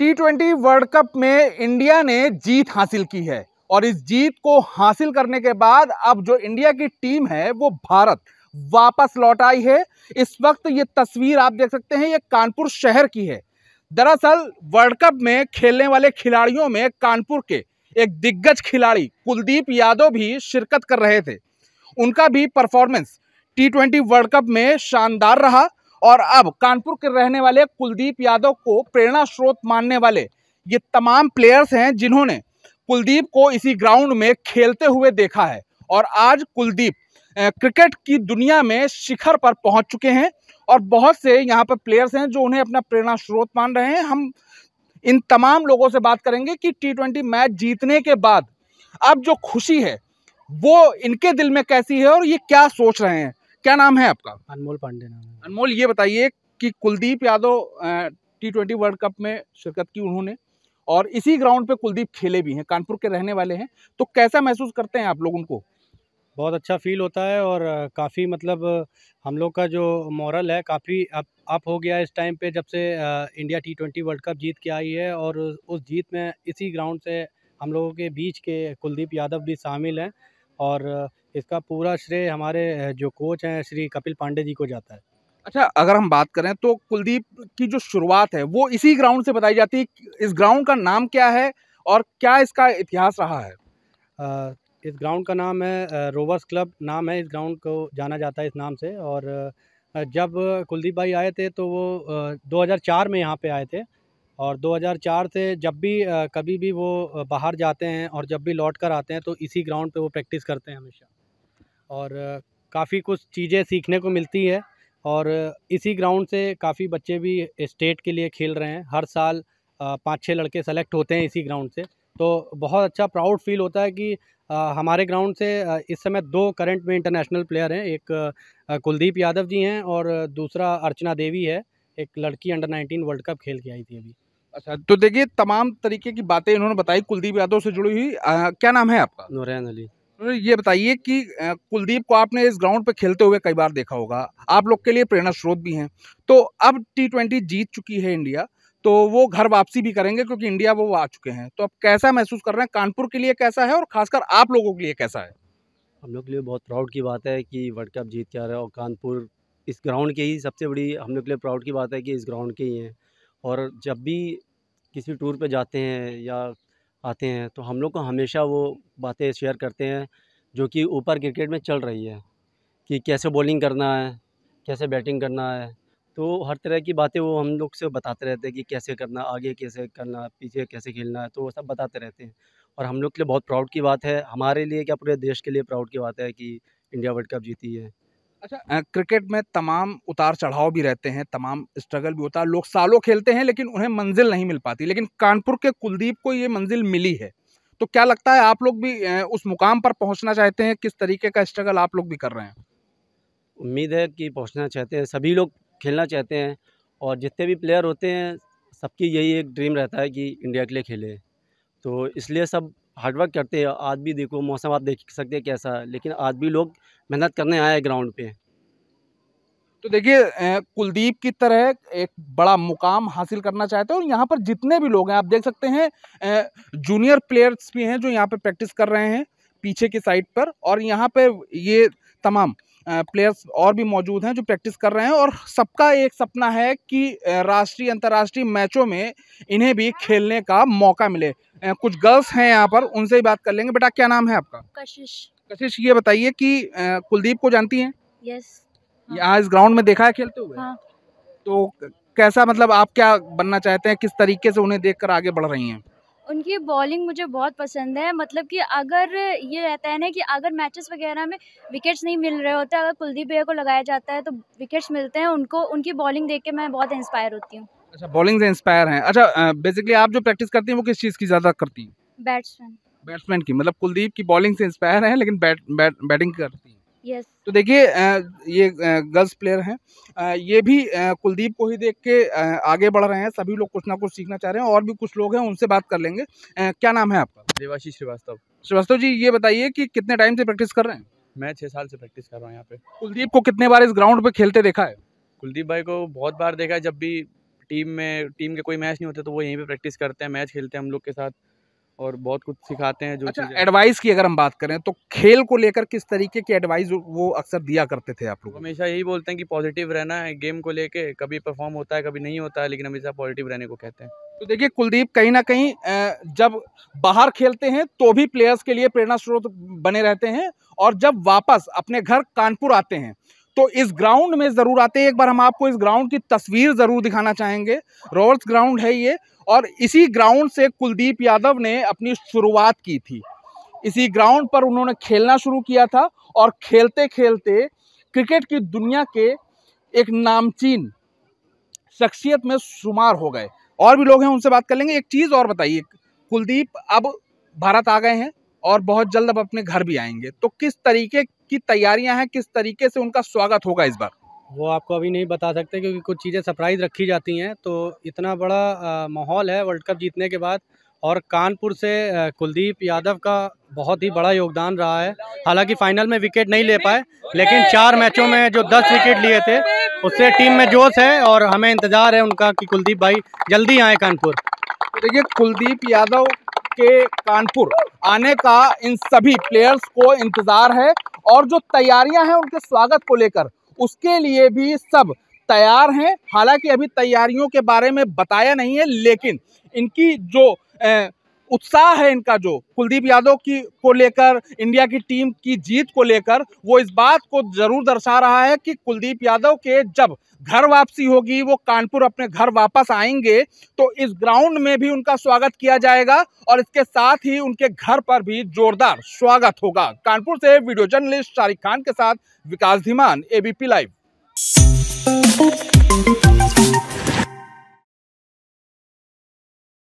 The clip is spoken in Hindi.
टी ट्वेंटी वर्ल्ड कप में इंडिया ने जीत हासिल की है और इस जीत को हासिल करने के बाद अब जो इंडिया की टीम है वो भारत वापस लौट आई है इस वक्त ये तस्वीर आप देख सकते हैं ये कानपुर शहर की है दरअसल वर्ल्ड कप में खेलने वाले खिलाड़ियों में कानपुर के एक दिग्गज खिलाड़ी कुलदीप यादव भी शिरकत कर रहे थे उनका भी performance T twenty World Cup में शानदार रहा और अब कानपुर के रहने वाले कुलदीप यादव को प्रेरणा स्रोत मानने वाले ये तमाम प्लेयर्स हैं जिन्होंने कुलदीप को इसी ग्राउंड में खेलते हुए देखा है और आज कुलदीप क्रिकेट की दुनिया में शिखर पर पहुंच चुके हैं और बहुत से यहाँ पर प्लेयर्स हैं जो उन्हें अपना प्रेरणा स्रोत मान रहे हैं हम इन तमाम लोगों से बात करेंगे कि टी ट्वेंटी मैच जीतने के बाद अब जो खुशी है वो इनके दिल में कैसी है और ये क्या सोच रहे हैं क्या नाम है आपका अनमोल पांडे नाम है अनमोल ये बताइए कि Kuldeep Yadav T twenty World Cup में शिरकत की उन्होंने और इसी ग्राउंड पे कुलदीप खेले भी हैं कानपुर के रहने वाले हैं तो कैसा महसूस करते हैं आप लोग उनको बहुत अच्छा फील होता है और काफ़ी मतलब हम लोग का जो मॉरल है काफ़ी अप अप हो गया इस टाइम पे जब से India T twenty World Cup जीत के आई है और उस जीत में इसी ग्राउंड से हम लोगों के बीच के कुलदीप यादव भी शामिल हैं और इसका पूरा श्रेय हमारे जो कोच हैं श्री कपिल पांडे जी को जाता है अच्छा अगर हम बात करें तो कुलदीप की जो शुरुआत है वो इसी ग्राउंड से बताई जाती है इस ग्राउंड का नाम क्या है और क्या इसका इतिहास रहा है इस ग्राउंड का नाम है रोवर्स क्लब नाम है इस ग्राउंड को जाना जाता है इस नाम से और जब कुलदीप भाई आए थे तो वो 2004 में यहाँ पे आए थे और 2004 से जब भी कभी भी वो बाहर जाते हैं और जब भी लौट कर आते हैं तो इसी ग्राउंड पे वो प्रैक्टिस करते हैं हमेशा और काफ़ी कुछ चीज़ें सीखने को मिलती है और इसी ग्राउंड से काफ़ी बच्चे भी स्टेट के लिए खेल रहे हैं हर साल पाँच छः लड़के सेलेक्ट होते हैं इसी ग्राउंड से तो बहुत अच्छा प्राउड फील होता है कि आ, हमारे ग्राउंड से इस समय दो करंट में इंटरनेशनल प्लेयर हैं एक कुलदीप यादव जी हैं और दूसरा अर्चना देवी है एक लड़की अंडर 19 वर्ल्ड कप खेल के आई थी अभी अच्छा तो देखिए तमाम तरीके की बातें इन्होंने बताई कुलदीप यादव से जुड़ी हुई आ, क्या नाम है आपका नोरैन अली तो ये बताइए कि कुलदीप को आपने इस ग्राउंड पर खेलते हुए कई बार देखा होगा आप लोग के लिए प्रेरणा स्रोत भी हैं तो अब टी ट्वेंटी जीत चुकी है इंडिया तो वो घर वापसी भी करेंगे क्योंकि इंडिया वो आ चुके हैं तो आप कैसा महसूस कर रहे हैं कानपुर के लिए कैसा है और खासकर आप लोगों के लिए कैसा है हम लोग के लिए बहुत प्राउड की बात है कि वर्ल्ड कप जीत के आ रहे हैं और कानपुर इस ग्राउंड के ही सबसे बड़ी हम लोग के लिए प्राउड की बात है कि इस ग्राउंड के ही हैं और जब भी किसी टूर पे जाते हैं या आते हैं तो हम लोग को हमेशा वो बातें शेयर करते हैं जो कि ऊपर क्रिकेट में चल रही है कि कैसे बॉलिंग करना है कैसे बैटिंग करना है तो हर तरह की बातें वो हम लोग से बताते रहते हैं कि कैसे करना आगे कैसे करना पीछे कैसे खेलना है तो वो सब बताते रहते हैं और हम लोग के लिए बहुत प्राउड की बात है हमारे लिए क्या पूरे देश के लिए प्राउड की बात है कि इंडिया वर्ल्ड कप जीती है अच्छा क्रिकेट में तमाम उतार चढ़ाव भी रहते हैं तमाम स्ट्रगल भी होता है लोग सालों खेलते हैं लेकिन उन्हें मंजिल नहीं मिल पाती लेकिन कानपुर के कुलदीप को ये मंजिल मिली है तो क्या लगता है आप लोग भी उस मुकाम पर पहुंचना चाहते हैं किस तरीके का स्ट्रगल आप लोग भी कर रहे हैं उम्मीद है कि पहुँचना चाहते हैं सभी लोग खेलना चाहते हैं और जितने भी प्लेयर होते हैं सबकी यही एक ड्रीम रहता है कि इंडिया के लिए खेले तो इसलिए सब हार्डवर्क करते हैं आज भी देखो मौसम आप देख सकते हैं कैसा है लेकिन आज भी लोग मेहनत करने आए हैं ग्राउंड पे तो देखिए कुलदीप की तरह एक बड़ा मुकाम हासिल करना चाहते हैं और यहाँ पर जितने भी लोग हैं आप देख सकते हैं जूनियर प्लेयर्स भी हैं जो यहाँ पर प्रैक्टिस कर रहे हैं पीछे की साइड पर और यहाँ पर ये तमाम प्लेयर्स और भी मौजूद हैं जो प्रैक्टिस कर रहे हैं और सबका एक सपना है कि राष्ट्रीय अंतर्राष्ट्रीय मैचों में इन्हें भी खेलने का मौका मिले कुछ गर्ल्स हैं यहाँ पर उनसे ही बात कर लेंगे बेटा क्या नाम है आपका कशिश कशिश ये बताइए कि कुलदीप को जानती हैं यस हाँ। यहाँ इस ग्राउंड में देखा है खेलते हुए हाँ। तो कैसा मतलब आप क्या बनना चाहते हैं किस तरीके से उन्हें देख आगे बढ़ रही हैं उनकी बॉलिंग मुझे बहुत पसंद है मतलब कि अगर ये रहता है ना कि अगर मैचेस वगैरह में विकेट्स नहीं मिल रहे होते अगर कुलदीप भैया को लगाया जाता है तो विकेट्स मिलते हैं उनको उनकी बॉलिंग देख के मैं बहुत इंस्पायर होती हूँ अच्छा बॉलिंग से इंस्पायर हैं अच्छा बेसिकली आप जो प्रैक्टिस करती हैं वो किस चीज़ की ज़्यादा करती हैं बैट्समैन बैट्समैन की मतलब कुलदीप की बॉलिंग से इंस्पायर हैं लेकिन बैट बैटिंग करती yes. तो देखिए ये गर्ल्स प्लेयर हैं ये भी कुलदीप को ही देख के आगे बढ़ रहे हैं सभी लोग कुछ ना कुछ सीखना चाह रहे हैं और भी कुछ लोग हैं उनसे बात कर लेंगे क्या नाम है आपका देवाशी श्रीवास्तव श्रीवास्तव जी ये बताइए कि कितने टाइम से प्रैक्टिस कर रहे हैं मैं छः साल से प्रैक्टिस कर रहा हूँ यहाँ पे कुलदीप को कितने बार इस ग्राउंड पे खेलते देखा है कुलदीप भाई को बहुत बार देखा है जब भी टीम में टीम के कोई मैच नहीं होते तो वो यहीं पर प्रैक्टिस करते हैं मैच खेलते हैं हम लोग के साथ और बहुत कुछ सिखाते हैं जो अच्छा एडवाइस की अगर हम बात करें तो खेल को लेकर किस तरीके की एडवाइस वो अक्सर दिया करते थे आप लोग हमेशा यही बोलते हैं कि पॉजिटिव रहना है गेम को लेके कभी परफॉर्म होता है कभी नहीं होता है लेकिन हमेशा पॉजिटिव रहने को कहते हैं तो देखिए कुलदीप कहीं ना कहीं जब बाहर खेलते हैं तो भी प्लेयर्स के लिए प्रेरणा स्रोत बने रहते हैं और जब वापस अपने घर कानपुर आते हैं तो इस ग्राउंड में ज़रूर आते हैं एक बार हम आपको इस ग्राउंड की तस्वीर ज़रूर दिखाना चाहेंगे रॉवर्स ग्राउंड है ये और इसी ग्राउंड से कुलदीप यादव ने अपनी शुरुआत की थी इसी ग्राउंड पर उन्होंने खेलना शुरू किया था और खेलते खेलते क्रिकेट की दुनिया के एक नामचीन शख्सियत में शुमार हो गए और भी लोग हैं उनसे बात कर लेंगे एक चीज़ और बताइए कुलदीप अब भारत आ गए हैं और बहुत जल्द अब अपने घर भी आएंगे तो किस तरीके की तैयारियां हैं किस तरीके से उनका स्वागत होगा इस बार वो आपको अभी नहीं बता सकते क्योंकि कुछ चीज़ें सरप्राइज रखी जाती हैं तो इतना बड़ा माहौल है वर्ल्ड कप जीतने के बाद और कानपुर से कुलदीप यादव का बहुत ही बड़ा योगदान रहा है हालांकि फाइनल में विकेट नहीं ले पाए लेकिन चार मैचों में जो दस विकेट लिए थे उससे टीम में जोश है और हमें इंतज़ार है उनका कि कुलदीप भाई जल्दी आए कानपुर देखिए कुलदीप यादव के कानपुर आने का इन सभी प्लेयर्स को इंतज़ार है और जो तैयारियां हैं उनके स्वागत को लेकर उसके लिए भी सब तैयार हैं हालांकि अभी तैयारियों के बारे में बताया नहीं है लेकिन इनकी जो उत्साह है इनका जो कुलदीप यादव की को लेकर इंडिया की टीम की जीत को लेकर वो इस बात को जरूर दर्शा रहा है कि कुलदीप यादव के जब घर वापसी होगी वो कानपुर अपने घर वापस आएंगे तो इस ग्राउंड में भी उनका स्वागत किया जाएगा और इसके साथ ही उनके घर पर भी जोरदार स्वागत होगा कानपुर से वीडियो जर्नलिस्ट शारिक खान के साथ विकास धीमान एबीपी लाइव